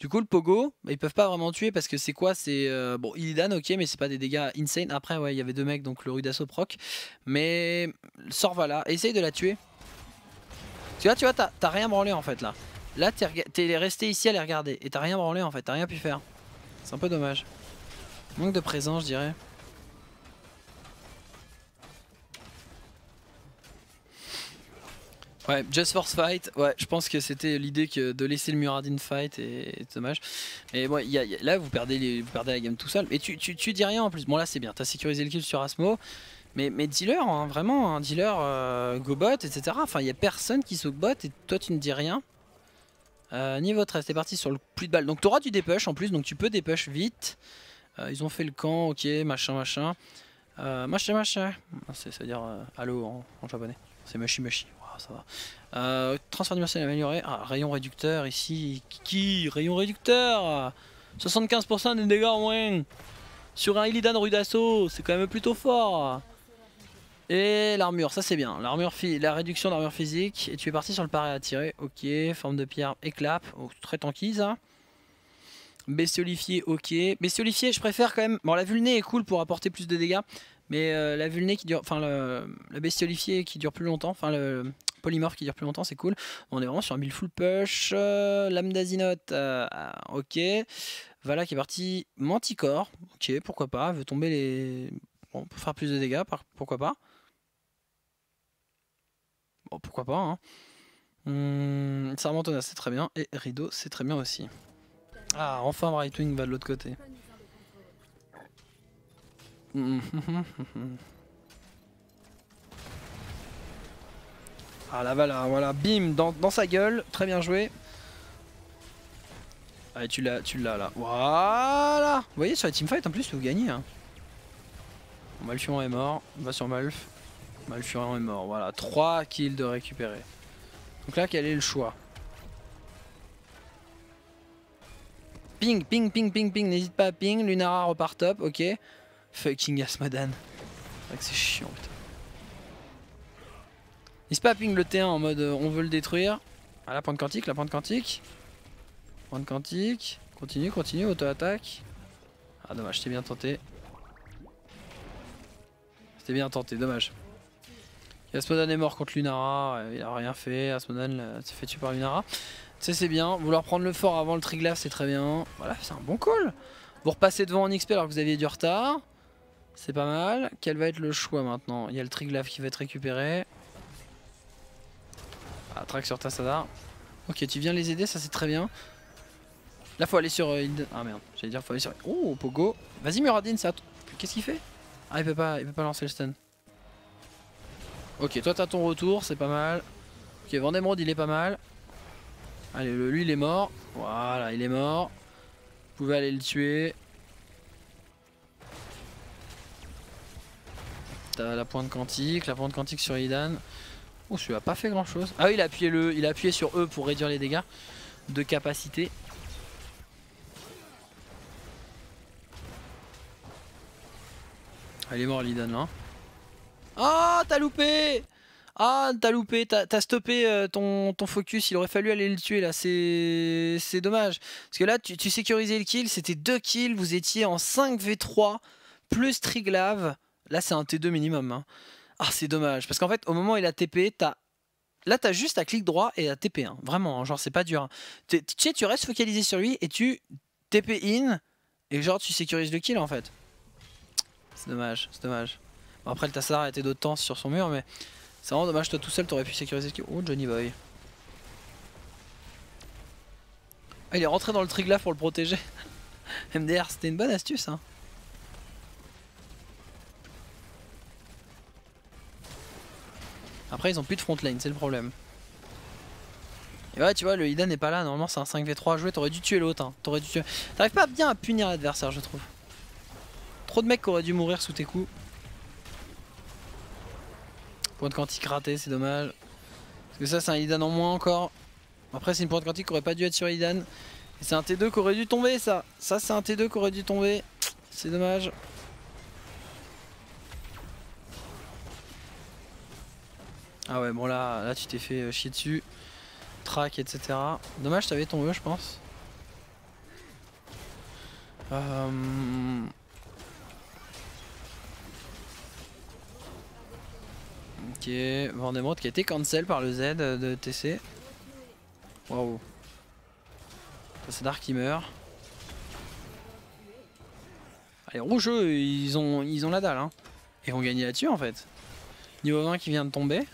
Speaker 1: Du coup, le pogo, ils peuvent pas vraiment tuer parce que c'est quoi C'est euh, il est Illidan OK, mais c'est pas des dégâts insane. Après ouais, il y avait deux mecs donc le Rudasso proc, mais sort va là, essaye de la tuer. Tu vois, tu vois, t'as rien branlé en fait là. Là, t'es resté ici à les regarder et t'as rien branlé en fait, t'as rien pu faire. C'est un peu dommage. Manque de présence, je dirais. Ouais, Just Force Fight, ouais, je pense que c'était l'idée de laisser le Muradin fight et, dommage. Mais bon, là vous perdez, perdez la game tout seul. Et tu, tu, dis rien en plus. Bon là c'est bien, t'as sécurisé le kill sur Asmo. Mais, mais dealer, hein, vraiment, dealer euh, go bot, etc. Enfin, il n'y a personne qui se bot et toi tu ne dis rien. Euh, niveau 13, t'es parti sur le plus de balles. Donc t'auras du dépush en plus, donc tu peux dépush vite. Euh, ils ont fait le camp, ok, machin, machin. machin, machin. C'est-à-dire allô en, japonais. C'est machi machi. Ah, euh, transfert amélioré. Ah, rayon réducteur ici. qui rayon réducteur 75% des dégâts en moins Sur un Illidan Rudasso, c'est quand même plutôt fort Et l'armure, ça c'est bien. La réduction d'armure physique. Et tu es parti sur le paré à tirer. Ok, forme de pierre, éclap. Oh, très tanky ça. Hein. Bestiolifié, ok. Bestiolifié, je préfère quand même... Bon, la vulné est cool pour apporter plus de dégâts. Mais euh, la vulné qui dure, enfin le, le qui dure plus longtemps, enfin le polymorphe qui dure plus longtemps, c'est cool. On est vraiment sur un build full push. Euh, lame d'azinote, euh, ah, ok. Voilà qui est parti. Manticore, ok, pourquoi pas. Veut tomber les. pour faire plus de dégâts, pourquoi pas. Bon, pourquoi pas, hein. Hum, Sarmentona, c'est très bien. Et Rideau, c'est très bien aussi. Ah, enfin, Brightwing va de l'autre côté. Ah là voilà, hein, voilà, bim, dans, sa gueule, très bien joué. Allez, tu l'as, tu l'as là. Voilà Vous voyez, sur les teamfight en plus, vous gagnez. Hein. Malfurion est mort, va sur Malf. Malfurion est mort, voilà, 3 kills de récupérer. Donc là, quel est le choix Ping, ping, ping, ping, ping, n'hésite pas à ping, Lunara repart top, ok. Fucking Asmodan. Ah, c'est chiant, putain. Il se ping le T1 en mode euh, on veut le détruire. Ah, la pointe quantique, la pointe quantique. Pointe quantique. Continue, continue, auto-attaque. Ah, dommage, c'était bien tenté. C'était bien tenté, dommage. Asmodan est mort contre Lunara, il a rien fait, Asmodan euh, s'est fait tuer par Lunara. Tu sais c'est bien, vouloir prendre le fort avant le Triglas c'est très bien. Voilà, c'est un bon call. Vous repassez devant en XP alors que vous aviez du retard. C'est pas mal. Quel va être le choix maintenant Il y a le Triglav qui va être récupéré. Ah, sur sur Sadar. Ok, tu viens les aider, ça c'est très bien. Là, faut aller sur euh, Ah merde, j'allais dire, faut aller sur. Oh, Pogo. Vas-y, Muradin, ça. Qu'est-ce qu'il fait Ah, il peut, pas, il peut pas lancer le stun. Ok, toi t'as ton retour, c'est pas mal. Ok, Vendemrod il est pas mal. Allez, lui il est mort. Voilà, il est mort. Vous pouvez aller le tuer. T'as la pointe quantique, la pointe quantique sur Idan. Oh, celui-là pas fait grand chose. Ah, il a, appuyé le, il a appuyé sur E pour réduire les dégâts de capacité. Elle est mort Lidan là. Hein. Ah, oh, t'as loupé Ah, t'as loupé, t'as stoppé euh, ton, focus, il aurait fallu aller le tuer là, c'est dommage. Parce que là, tu, tu sécurisais le kill, c'était 2 kills, vous étiez en 5v3, plus Triglav Là, c'est un T2 minimum. Hein. Ah, c'est dommage. Parce qu'en fait, au moment où il a TP, t'as Là, t'as juste à clic droit et à TP. Hein. Vraiment, hein, genre, c'est pas dur. Hein. Tu sais, tu restes focalisé sur lui et tu TP in et genre, tu sécurises le kill en fait. C'est dommage, c'est dommage. Bon, après, le Tassar a été d'autres temps sur son mur, mais c'est vraiment dommage. Toi, tout seul, t'aurais pu sécuriser le kill. Oh, Johnny Boy. Ah, il est rentré dans le là pour le protéger. MDR, c'était une bonne astuce. Hein. Après, ils ont plus de front lane, c'est le problème. Et ouais, tu vois, le Idan n'est pas là. Normalement, c'est un 5v3 à jouer. T'aurais dû tuer l'autre. Hein. T'aurais dû tuer. T'arrives pas bien à punir l'adversaire, je trouve. Trop de mecs qui auraient dû mourir sous tes coups. Point quantique raté, c'est dommage. Parce que ça, c'est un Idan en moins encore. Après, c'est une pointe quantique qui aurait pas dû être sur Idan. Et c'est un T2 qui aurait dû tomber, ça. Ça, c'est un T2 qui aurait dû tomber. C'est dommage. Ah ouais, bon là, là tu t'es fait euh, chier dessus. Track, etc. Dommage, t'avais ton E, je pense. Euh... Ok, Vendemort qui a été cancel par le Z euh, de TC. Waouh. C'est Dark qui meurt. Allez, rouge, eux, ils ont, ils ont la dalle. Hein. Et on gagne là-dessus en fait. Niveau 20 qui vient de tomber.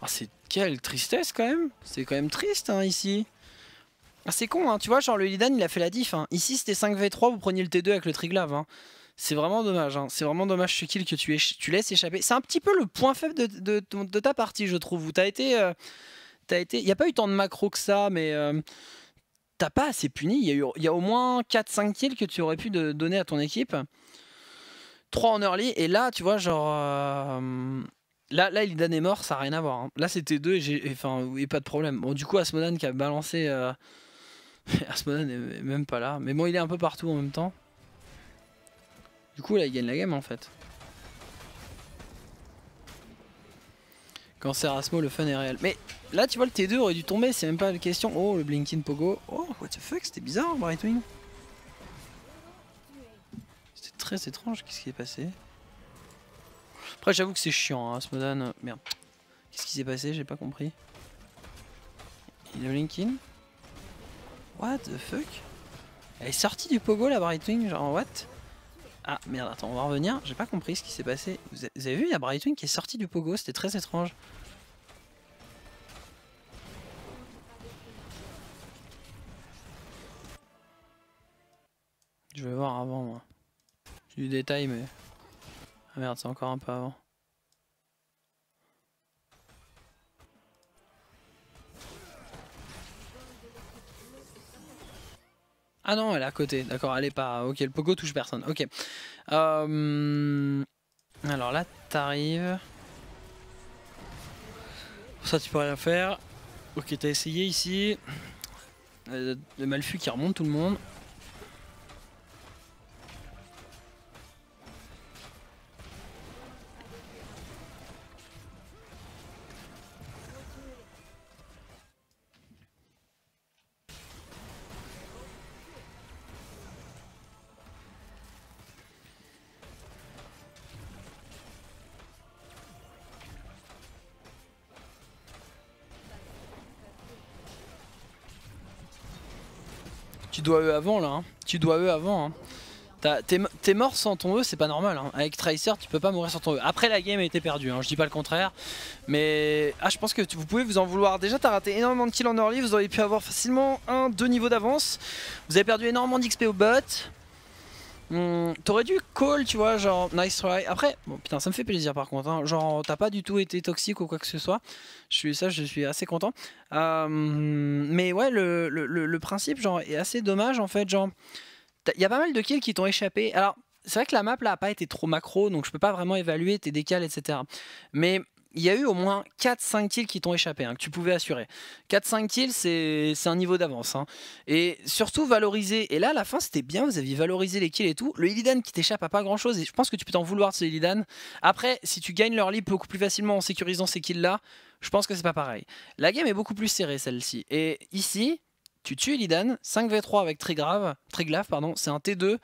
Speaker 1: Ah, c'est quelle tristesse quand même. C'est quand même triste hein, ici. Ah, c'est con, hein. tu vois, genre le Lidan il a fait la diff. Hein. Ici c'était 5v3, vous preniez le T2 avec le Triglav. C'est vraiment dommage, c'est vraiment dommage ce kill que tu, tu laisses échapper. C'est un petit peu le point faible de, ta partie, je trouve. Tu t'as été. Euh, tu été... Il n'y a pas eu tant de macro que ça, mais. Euh, t'as pas assez puni, il y, a au moins 4-5 kills que tu aurais pu donner à ton équipe. 3 en early, et là, tu vois, genre... Euh, Là, là, est mort, ça n'a rien à voir. Hein. Là, c'était deux et, enfin, et pas de problème. Bon, du coup, Asmodan qui a balancé. Euh, Asmodan n'est même pas là. Mais bon, il est un peu partout en même temps. Du coup, là, il gagne la game en fait. Quand c'est Rasmo le fun est réel. Mais là, tu vois, le T2 aurait dû tomber, c'est même pas la question. Oh, le Blinkin Pogo. Oh, what the fuck, c'était bizarre, Brightwing. C'était très étrange, qu'est-ce qui est passé après, j'avoue que c'est chiant, hein, Smodan. Euh, merde. Qu'est-ce qui s'est passé J'ai pas compris. Il a Linkin What the fuck Elle est sortie du pogo la Brightwing, genre what Ah merde, attends, on va revenir. J'ai pas compris ce qui s'est passé. Vous avez vu la Brightwing qui est sortie du pogo C'était très étrange. Je vais voir avant moi. Du détail mais... Ah merde, c'est encore un peu avant. Ah non, elle est à côté, d'accord, elle est pas... Ok, le pogo touche personne, ok. Euh, alors là, t'arrives... Ça, tu peux rien faire. Ok, t'as essayé ici. Euh, le Malfu qui remonte tout le monde. dois eux avant là. Hein. Tu dois eux avant. Hein. T'es mort sans ton E, c'est pas normal. Hein. Avec Tracer, tu peux pas mourir sans ton E. Après, la game a été perdue, je dis pas le contraire. Mais ah, je pense que vous pouvez vous en vouloir. Déjà, t'as raté énormément de kills en early. Vous auriez pu avoir facilement un, deux niveaux d'avance. Vous avez perdu énormément d'XP au bot. Hmm, t'aurais dû call, tu vois, genre nice try. Après, bon putain, ça me fait plaisir par contre. Hein. Genre, t'as pas du tout été toxique ou quoi que ce soit. Je suis ça, je suis assez content. Euh, mais ouais, le, le, principe, genre, est assez dommage en fait. Genre, il y a pas mal de kills qui t'ont échappé. Alors, c'est vrai que la map là a pas été trop macro, donc je peux pas vraiment évaluer tes décales, etc. Mais il y a eu au moins 4-5 kills qui t'ont échappé, hein, que tu pouvais assurer. 4-5 kills, c'est un niveau d'avance. Hein. Et surtout valoriser, et là à la fin c'était bien, vous aviez valorisé les kills et tout. Le Illidan qui t'échappe à pas grand chose, et je pense que tu peux t'en vouloir de ce Illidan. Après, si tu gagnes leur lead beaucoup plus facilement en sécurisant ces kills-là, je pense que c'est pas pareil. La game est beaucoup plus serrée celle-ci. Et ici, tu tues Illidan, 5v3 avec Triglave, Triglave pardon, c'est un T2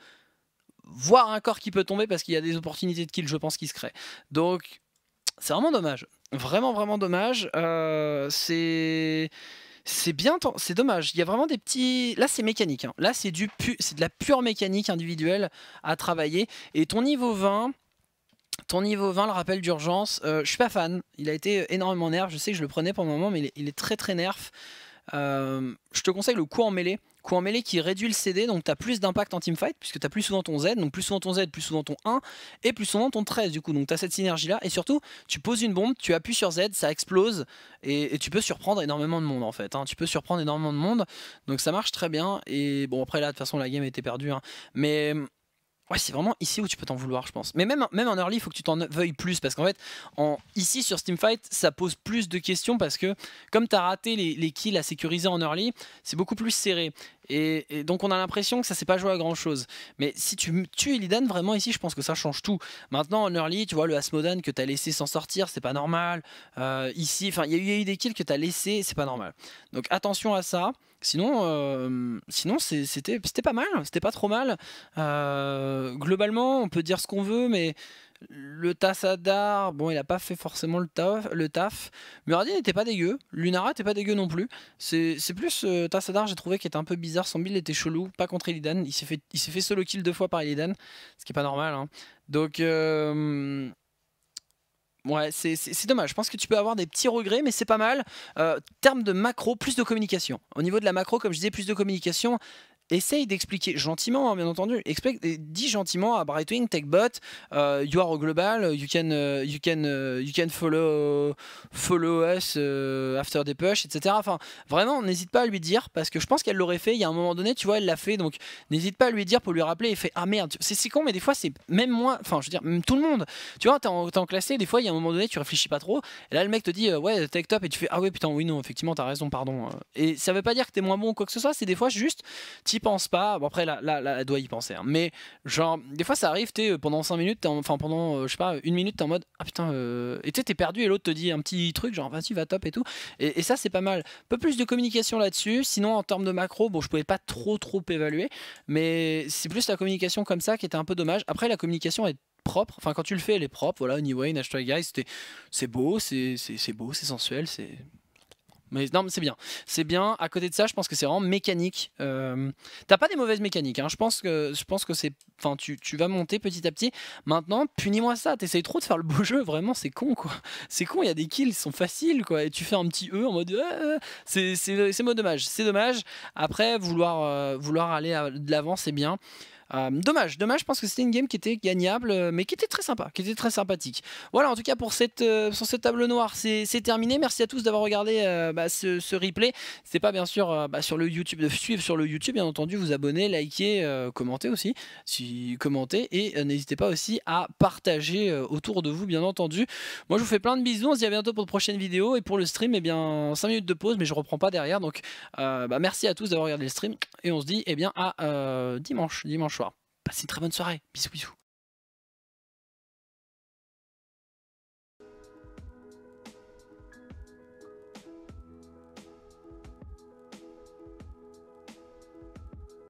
Speaker 1: voir un corps qui peut tomber parce qu'il y a des opportunités de kill, je pense, qui se créent. Donc, c'est vraiment dommage. Vraiment, vraiment dommage. Euh, c'est. C'est bien, c'est dommage. Il y a vraiment des petits. Là, c'est mécanique. Hein. Là, c'est du pu... c'est de la pure mécanique individuelle à travailler. Et ton niveau 20, ton niveau 20, le rappel d'urgence, euh, je suis pas fan. Il a été énormément nerf. Je sais que je le prenais pour le moment, mais il est très très nerf. Euh, je te conseille le coup en mêlée. Coup en mêlée qui réduit le CD, donc tu as plus d'impact en teamfight, puisque tu as plus souvent ton Z, donc plus souvent ton Z, plus souvent ton 1, et plus souvent ton 13 du coup. Donc tu as cette synergie là, et surtout, tu poses une bombe, tu appuies sur Z, ça explose, et, tu peux surprendre énormément de monde en fait. Hein. Tu peux surprendre énormément de monde, donc ça marche très bien, et bon après là de toute façon la game était perdue, hein. mais Ouais, c'est vraiment ici où tu peux t'en vouloir, je pense. Mais même, même en early, il faut que tu t'en veuilles plus. Parce qu'en fait, ici sur Fight ça pose plus de questions. Parce que comme tu as raté les, les kills à sécuriser en early, c'est beaucoup plus serré. Et, donc on a l'impression que ça s'est pas joué à grand chose. Mais si tu tues Illidan vraiment ici, je pense que ça change tout. Maintenant en early, tu vois le Asmodan que t'as laissé s'en sortir, c'est pas normal. Euh, ici, enfin il y, a eu des kills que t'as laissé, c'est pas normal. Donc attention à ça. Sinon, euh, sinon c'était pas mal, c'était pas trop mal. Euh, globalement, on peut dire ce qu'on veut, mais le Tassadar, bon, il a pas fait forcément le taf. Le taf. n'était pas dégueu. Lunara n'était pas dégueu non plus. C'est plus euh, Tassadar, j'ai trouvé, qui était un peu bizarre. Son build était chelou, pas contre Illidan. Il s'est fait, fait solo kill deux fois par Illidan, ce qui est pas normal. Hein. Donc. Euh, ouais, c'est dommage. Je pense que tu peux avoir des petits regrets, mais c'est pas mal. Euh, terme de macro, plus de communication. Au niveau de la macro, comme je disais, plus de communication essaye d'expliquer gentiment, hein, bien entendu, explique, dis gentiment à Brightwing, TechBot, euh, you are global, you can, euh, you can, euh, you can follow, follow us euh, after the push, etc. Enfin, vraiment, n'hésite pas à lui dire parce que je pense qu'elle l'aurait fait. Il y a un moment donné, tu vois, elle l'a fait, donc n'hésite pas à lui dire pour lui rappeler. Et fait ah merde, c'est con, mais des fois c'est même moi, enfin, je veux dire, même tout le monde. Tu vois, t'es en, en, classé, des fois il y a un moment donné, tu réfléchis pas trop. Et là, le mec te dit ouais, tech top, et tu fais ah ouais putain, oui non, effectivement, t'as raison, pardon. Hein. Et ça veut pas dire que t'es moins bon ou quoi que ce soit. C'est des fois juste pense pas, après là, doit y penser, hein. mais genre, des fois ça arrive, t'es euh, pendant cinq minutes, enfin pendant, euh, je sais pas, une minute, t'es en mode, ah putain, euh, et tu t'es perdu et l'autre te dit un petit truc, genre vas-y, va top et tout, et, ça c'est pas mal. Peu plus de communication là-dessus, sinon en termes de macro, bon, je pouvais pas trop trop évaluer, mais c'est plus la communication comme ça qui était un peu dommage. Après, la communication est propre. Enfin, quand tu le fais, elle est propre. Voilà, Anyway, Nash Guys, c'est beau, c'est beau, c'est sensuel, c'est mais non, mais c'est bien. C'est bien. À côté de ça, je pense que c'est vraiment mécanique. Euh, t'as pas des mauvaises mécaniques. Hein. Je pense que je pense que c'est. Enfin, tu, vas monter petit à petit. Maintenant, punis-moi ça. T'essayes trop de faire le beau jeu. Vraiment, c'est con, quoi. C'est con. Il y a des kills, qui sont faciles, quoi. Et tu fais un petit E en mode. Euh, euh, c'est c'est dommage. C'est dommage. Après, vouloir vouloir aller de l'avant, c'est bien. Euh, dommage, dommage, je pense que c'était une game qui était gagnable, euh, mais qui était très sympa, qui était très sympathique. Voilà, en tout cas pour cette, table euh, sur cette table c'est terminé. Merci à tous d'avoir regardé bah, ce, replay. C'est pas bien sûr bah, sur le YouTube, de suivre sur le YouTube, bien entendu, vous abonner, liker, commenter aussi, si commenter, et n'hésitez pas aussi à partager autour de vous, bien entendu. Moi, je vous fais plein de bisous, on se dit à bientôt pour de prochaines vidéos, et pour le stream, eh bien 5 minutes de pause, mais je reprends pas derrière, donc bah, merci à tous d'avoir regardé le stream, et on se dit eh bien à dimanche, dimanche soir. Passez une très bonne soirée. Bisous, bisous.